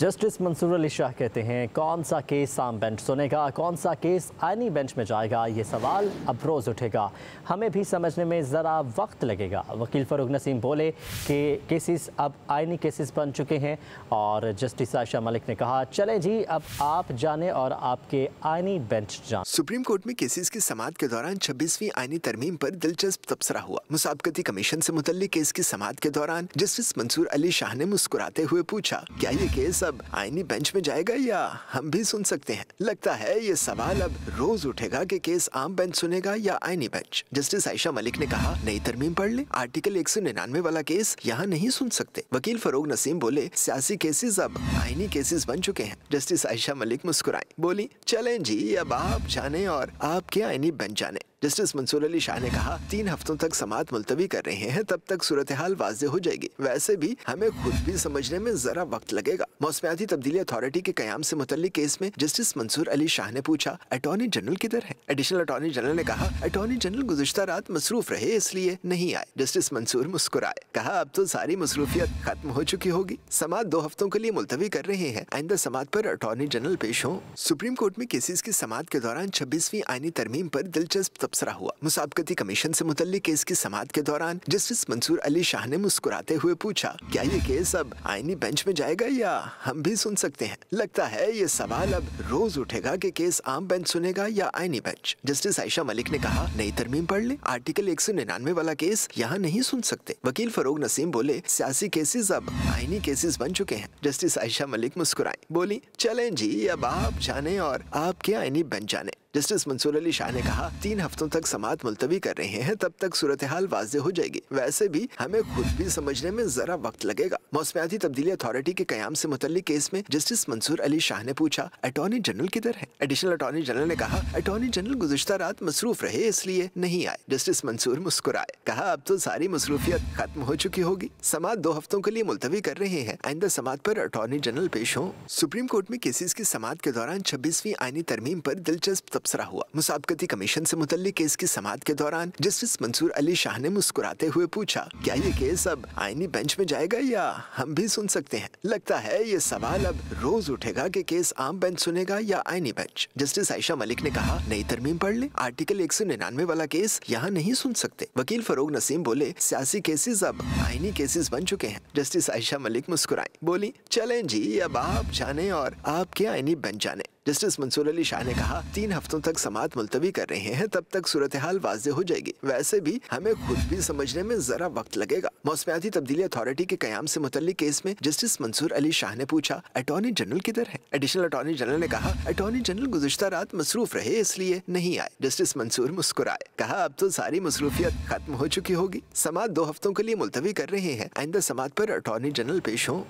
justice Mansoor Ali Shah कहते हैं कौन सा केस आम बेंच सुनेगा कौन सा केस आईनी बेंच में जाएगा ये सवाल अब रोज़ उठेगा हमें भी समझने में ज़रा वक्त लगेगा वकील फ़रूक नसीम बोले कि केसेस अब आईनी केसेस बन चुके हैं और जस्टिस आयशा मलिक ने कहा चले जी अब आप जाने और आपके आईनी बेंच जाने सुप्रीम कोर्ट में केसेस की समात के दौरान छब्बीसवीं आईनी तरमीम पर दिलचस्प तबसरा हुआ मुसाबकती कमीशन से मुतल केस की समात के दौरान जस्टिस मंसूर अली शाह ने मुस्कुराते हुए पूछा क्या ये केस सब आईनी बेंच में जाएगा या हम भी सुन सकते हैं लगता है ये सवाल अब रोज उठेगा कि केस आम बेंच सुनेगा या आईनी बेंच जस्टिस आयशा मलिक ने कहा नई तरमीम पढ़ ले आर्टिकल एक वाला केस यहाँ नहीं सुन सकते वकील फरोग नसीम बोले सियासी केसेस अब आईनी केसेस बन चुके हैं जस्टिस आयशा मलिक मुस्कुराई बोली चले जी अब आप जाने और आपके आईनी बेंच जाने जस्टिस मंसूर अली शाह ने कहा तीन हफ्तों तक समात मुलतवी कर रहे हैं तब तक सूरत हाल वाज हो जाएगी वैसे भी हमें खुद भी समझने में जरा वक्त लगेगा मौसमियाती तब्दीली अथॉरिटी के क्याम ऐसी मुतल केस में जस्टिस मंसूर अली शाह ने पूछा अटॉर्नी जनरल किधर है एडिशनल अटॉर्नी जनरल ने कहा अटॉर्नी जनरल गुजशत रात मसरूफ रहे इसलिए नहीं आए जस्टिस मंसूर मुस्कुराए कहा अब तो सारी मसरूफियत खत्म हो चुकी होगी समाज दो हफ्तों के लिए मुलतवी कर रहे हैं आइंदा समात पर अटॉर्नी जनरल पेश हो सुप्रीम कोर्ट में केसेस की समात के दौरान छब्बीसवीं आईनी तरमीम पर दिलचस्प तबसरा हुआ मुसाबकती कमीशन से मुतल केस की समाध के दौरान जस्टिस मंसूर अली शाह ने मुस्कुराते हुए पूछा क्या ये केस अब आईनी बेंच में जाएगा या हम भी सुन सकते हैं लगता है ये सवाल अब रोज उठेगा कि केस आम बेंच सुनेगा या आईनी बेंच जस्टिस आयशा मलिक ने कहा नई तरमीम पढ़ ले आर्टिकल एक सौ निन्यानवे वाला केस यहाँ नहीं सुन सकते वकील फरोग नसीम बोले सियासी केसेस अब आईनी केसेस बन चुके हैं जस्टिस आयशा मलिक मुस्कुराए बोली चले जी अब आप जाने और आपके आईनी बेंच जाने जस्टिस मंसूर अली शाह ने कहा तीन हफ्तों तक समात मुलतवी कर रहे हैं तब तक सूरत हाल वाजे हो जाएगी वैसे भी हमें खुद भी समझने में जरा वक्त लगेगा मौसमियाती तब्दीली अथॉरिटी के क्याम ऐसी मुतल केस में जस्टिस मंसूर अली शाह ने पूछा अटॉर्नी जनरल किधर है एडिशनल अटॉर्नी जनरल ने कहा अटॉर्नी जनरल गुजशत रात मसरूफ रहे इसलिए नहीं आए जस्टिस मंसूर मुस्कुराए कहा अब तो सारी मसरूफियत खत्म हो चुकी होगी समाज दो हफ्तों के लिए मुलतवी कर रहे हैं आइंदा समात पर अटॉर्नी जनरल पेश हो सुप्रीम कोर्ट में केसेस की समाज के दौरान छब्बीसवीं आईनी तरमीम पर दिलचस्प तबसरा हुआ मुसाबकती कमीशन से मुतल केस की समाध के दौरान जस्टिस मंसूर अली शाह ने मुस्कुराते हुए पूछा क्या ये केस अब आईनी बेंच में जाएगा या हम भी सुन सकते हैं लगता है ये सवाल अब रोज उठेगा कि केस आम बेंच सुनेगा या आईनी बेंच जस्टिस आयशा मलिक ने कहा नई तरमीम पढ़ ले आर्टिकल एक सौ निन्यानवे वाला केस यहाँ नहीं सुन सकते वकील फरोग नसीम बोले सियासी केसेस अब आईनी केसेस बन चुके हैं जस्टिस आयशा मलिक मुस्कुराए बोली चले जी अब आप जाने और आपके आईनी बेंच जाने जस्टिस मंसूर अली शाह ने कहा तीन हफ्तों तक समात मुलतवी कर रहे हैं तब तक सूरत हाल वाजे हो जाएगी वैसे भी हमें खुद भी समझने में जरा वक्त लगेगा मौसमियाती तब्दीली अथॉरिटी के क्याम ऐसी मुतल केस में जस्टिस मंसूर अली शाह ने पूछा अटॉर्नी जनरल किधर है एडिशनल अटॉर्नी जनरल ने कहा अटॉर्नी जनरल गुजश्ता रात मसरूफ रहे इसलिए नहीं आए जस्टिस मंसूर मुस्कुराए कहा अब तो सारी मसरूफियत खत्म हो चुकी होगी समाज दो हफ्तों के लिए मुलतवी कर रहे हैं आइंदा समात पर अटॉर्नी जनरल पेश हों